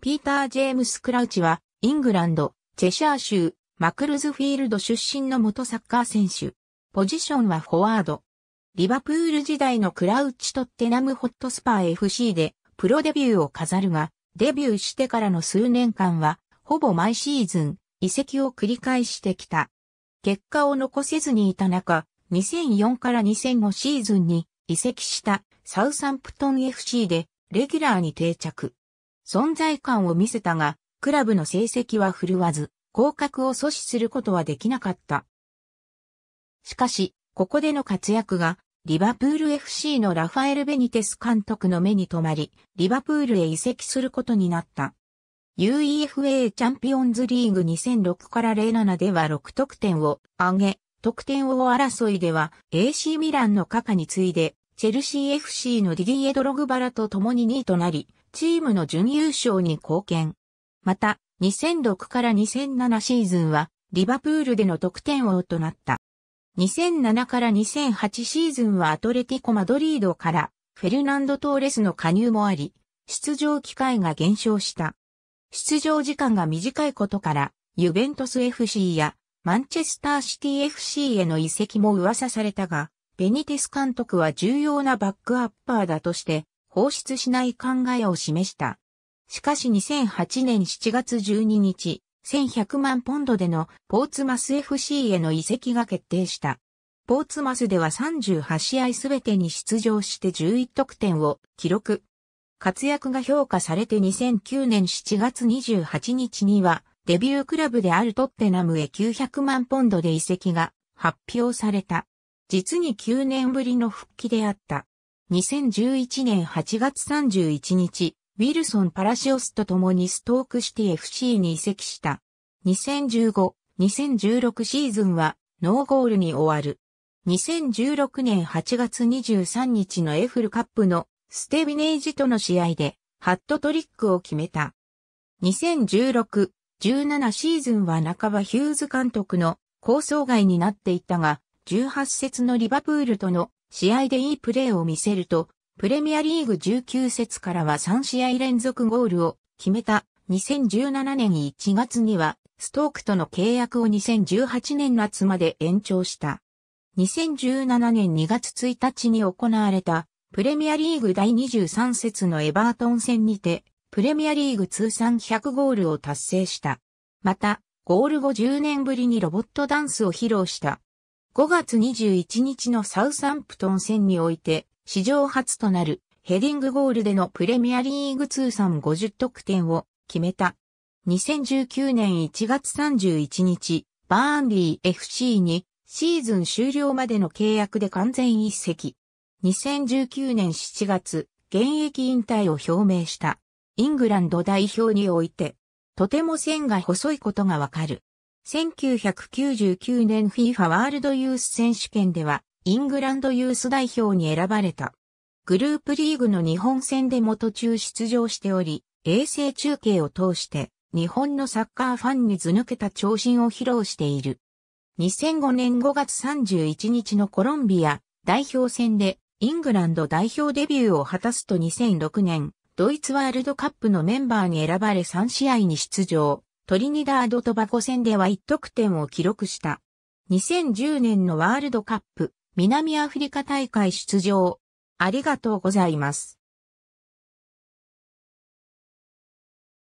ピーター・ジェームス・クラウチは、イングランド、チェシャー州、マクルズフィールド出身の元サッカー選手。ポジションはフォワード。リバプール時代のクラウチとテナムホットスパー FC で、プロデビューを飾るが、デビューしてからの数年間は、ほぼ毎シーズン、移籍を繰り返してきた。結果を残せずにいた中、2004から2005シーズンに移籍したサウサンプトン FC でレギュラーに定着。存在感を見せたが、クラブの成績は振るわず、降格を阻止することはできなかった。しかし、ここでの活躍が、リバプール FC のラファエル・ベニテス監督の目に留まり、リバプールへ移籍することになった。UEFA チャンピオンズリーグ2006から07では6得点を上げ、得点王争いでは AC ミランのカカに次いで、チェルシー FC のディディエ・ドログバラと共に2位となり、チームの準優勝に貢献。また、2006から2007シーズンは、リバプールでの得点王となった。2007から2008シーズンはアトレティコ・マドリードから、フェルナンド・トーレスの加入もあり、出場機会が減少した。出場時間が短いことから、ユベントス FC やマンチェスターシティ FC への移籍も噂されたが、ベニテス監督は重要なバックアッパーだとして、放出しない考えを示した。しかし2008年7月12日、1100万ポンドでのポーツマス FC への移籍が決定した。ポーツマスでは38試合すべてに出場して11得点を記録。活躍が評価されて2009年7月28日にはデビュークラブであるトッテナムへ900万ポンドで移籍が発表された。実に9年ぶりの復帰であった。2011年8月31日、ウィルソン・パラシオスと共にストークシティ FC に移籍した。2015-2016シーズンはノーゴールに終わる。2016年8月23日のエフルカップのステビネージとの試合でハットトリックを決めた。2016-17シーズンは半ばヒューズ監督の構想外になっていたが、18節のリバプールとの試合でいいプレーを見せると、プレミアリーグ19節からは3試合連続ゴールを決めた2017年1月にはストークとの契約を2018年夏まで延長した。2017年2月1日に行われたプレミアリーグ第23節のエバートン戦にてプレミアリーグ通算100ゴールを達成した。また、ゴール後10年ぶりにロボットダンスを披露した5月21日のサウサンプトン戦において、史上初となるヘディングゴールでのプレミアリーグ通算50得点を決めた。2019年1月31日、バーンリー FC にシーズン終了までの契約で完全一席。2019年7月、現役引退を表明した。イングランド代表において、とても線が細いことがわかる。1999年 FIFA ワールドユース選手権では、イングランドユース代表に選ばれた。グループリーグの日本戦でも途中出場しており、衛星中継を通して、日本のサッカーファンに図抜けた長身を披露している。2005年5月31日のコロンビア代表戦でイングランド代表デビューを果たすと2006年ドイツワールドカップのメンバーに選ばれ3試合に出場。トリニダード・トバコ戦では1得点を記録した。2010年のワールドカップ南アフリカ大会出場。ありがとうございます。